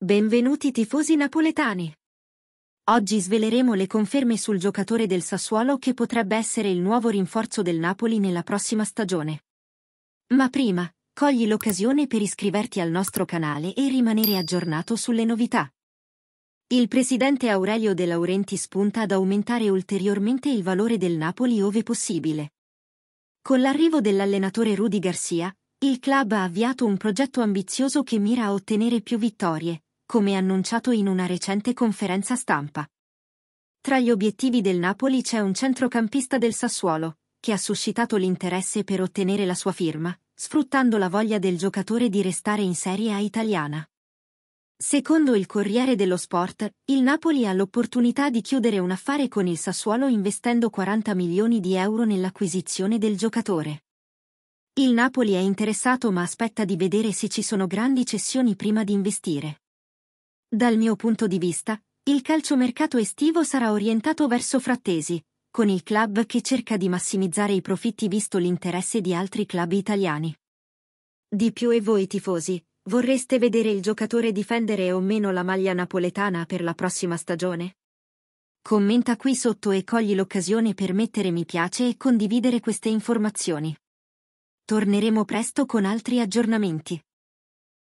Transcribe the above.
Benvenuti tifosi napoletani! Oggi sveleremo le conferme sul giocatore del Sassuolo che potrebbe essere il nuovo rinforzo del Napoli nella prossima stagione. Ma prima, cogli l'occasione per iscriverti al nostro canale e rimanere aggiornato sulle novità. Il presidente Aurelio De Laurenti spunta ad aumentare ulteriormente il valore del Napoli ove possibile. Con l'arrivo dell'allenatore Rudy Garcia, il club ha avviato un progetto ambizioso che mira a ottenere più vittorie, come annunciato in una recente conferenza stampa. Tra gli obiettivi del Napoli c'è un centrocampista del Sassuolo, che ha suscitato l'interesse per ottenere la sua firma, sfruttando la voglia del giocatore di restare in Serie A italiana. Secondo il Corriere dello Sport, il Napoli ha l'opportunità di chiudere un affare con il Sassuolo investendo 40 milioni di euro nell'acquisizione del giocatore. Il Napoli è interessato ma aspetta di vedere se ci sono grandi cessioni prima di investire. Dal mio punto di vista, il calciomercato estivo sarà orientato verso Frattesi, con il club che cerca di massimizzare i profitti visto l'interesse di altri club italiani. Di più e voi tifosi, vorreste vedere il giocatore difendere o meno la maglia napoletana per la prossima stagione? Commenta qui sotto e cogli l'occasione per mettere mi piace e condividere queste informazioni. Torneremo presto con altri aggiornamenti.